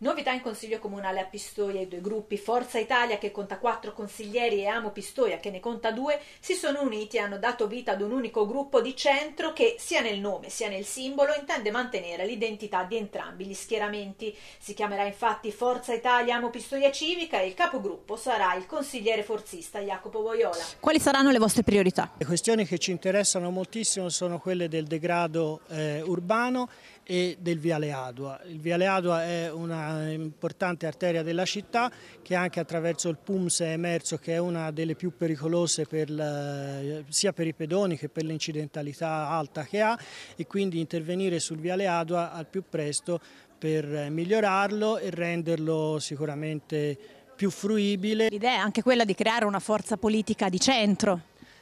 Novità in Consiglio Comunale a Pistoia, i due gruppi Forza Italia che conta quattro consiglieri e Amo Pistoia che ne conta due si sono uniti e hanno dato vita ad un unico gruppo di centro che sia nel nome sia nel simbolo intende mantenere l'identità di entrambi gli schieramenti. Si chiamerà infatti Forza Italia Amo Pistoia Civica e il capogruppo sarà il consigliere forzista Jacopo Voiola. Quali saranno le vostre priorità? Le questioni che ci interessano moltissimo sono quelle del degrado eh, urbano e del Viale Adua. Il Viale Adua è una importante arteria della città che anche attraverso il PUMS è emerso che è una delle più pericolose per la, sia per i pedoni che per l'incidentalità alta che ha e quindi intervenire sul Viale Adua al più presto per migliorarlo e renderlo sicuramente più fruibile. L'idea è anche quella di creare una forza politica di centro.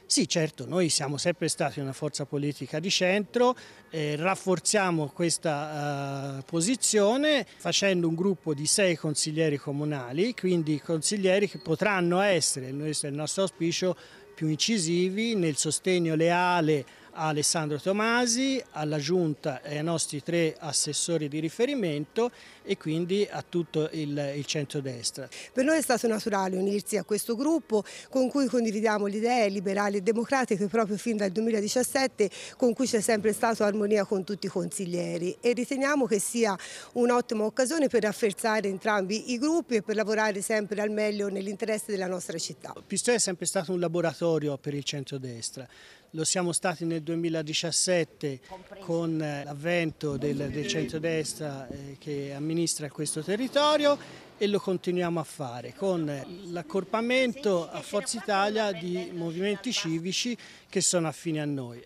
Sì, certo, noi siamo sempre stati una forza politica di centro, eh, rafforziamo questa eh, posizione facendo un gruppo di sei consiglieri comunali, quindi consiglieri che potranno essere, questo è il nostro auspicio, più incisivi nel sostegno leale a Alessandro Tomasi, alla Giunta e ai nostri tre assessori di riferimento e quindi a tutto il, il centrodestra. Per noi è stato naturale unirsi a questo gruppo con cui condividiamo le idee liberali e democratiche proprio fin dal 2017 con cui c'è sempre stata armonia con tutti i consiglieri e riteniamo che sia un'ottima occasione per rafforzare entrambi i gruppi e per lavorare sempre al meglio nell'interesse della nostra città. Pistoia è sempre stato un laboratorio per il centrodestra, lo siamo stati nel 2017 con eh, l'avvento del, del centrodestra eh, che amministra questo territorio e lo continuiamo a fare con eh, l'accorpamento a Forza Italia di movimenti civici che sono affini a noi.